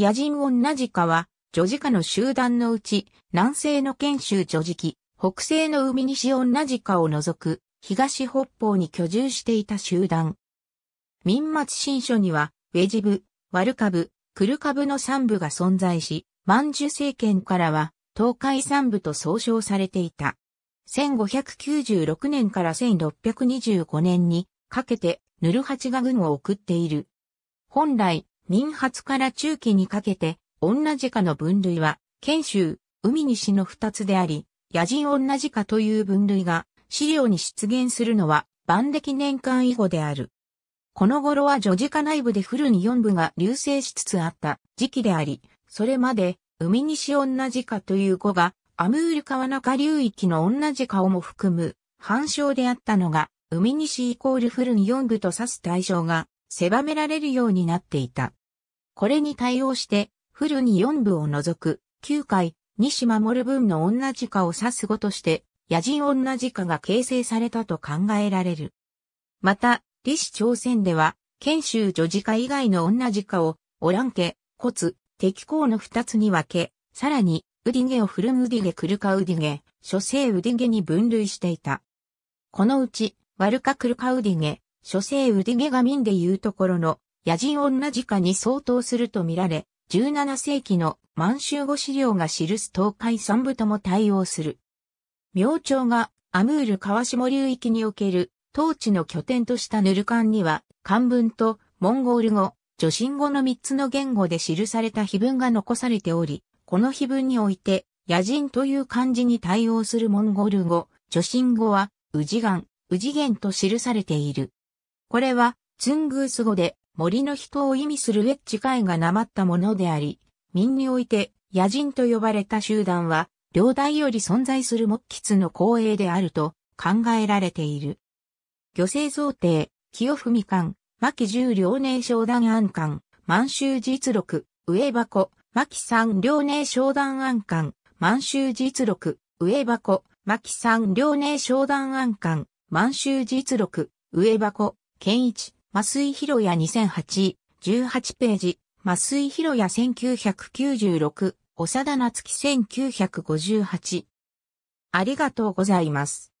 野人女ジカは、女ジカの集団のうち、南西の県州女ジキ、北西の海西女ジカを除く、東北方に居住していた集団。民末新書には、ウェジブ、ワルカブ、クルカブの三部が存在し、万寿政権からは、東海三部と総称されていた。1596年から1625年にかけて、ヌルハチガ軍を送っている。本来、民発から中期にかけて、女鹿の分類は、県州、海西の二つであり、野人女鹿という分類が、資料に出現するのは、万暦年間以後である。この頃は女児内部で古に四部が流星しつつあった時期であり、それまで、海西女鹿という語が、アムール川中流域の女鹿をも含む、反証であったのが、海西イコール古に四部と指す対象が、狭められるようになっていた。これに対応して、フルに4部を除く、9回、西守分の女鹿を指す語として、野人女鹿が形成されたと考えられる。また、李氏朝鮮では、賢州女児家以外の女児家を、オラン家、コツ、敵公の二つに分け、さらに、ウディゲをフルムディゲクルカウディゲ、諸生ウディゲに分類していた。このうち、ワルカクルカウディゲ、諸生ウディゲが民でいうところの、野人女鹿に相当するとみられ、17世紀の満州語資料が記す東海三部とも対応する。明朝がアムール川下流域における当地の拠点としたヌルカンには漢文とモンゴル語、女神語の3つの言語で記された碑文が残されており、この碑文において野人という漢字に対応するモンゴル語、女神語はウジガン、ウジゲンと記されている。これはツングース語で森の人を意味するウェッジ界がなまったものであり、民において野人と呼ばれた集団は、両代より存在する木吉の光栄であると考えられている。漁政造呈清文館、牧十両寧商談案館、満州実録、上箱、牧三両寧商談案館、満州実録、上箱、牧三両寧商談案館、満州実録、上箱、健一、麻酔ひろや2008、18ページ、麻酔ひろや1996、おさだなつき1958。ありがとうございます。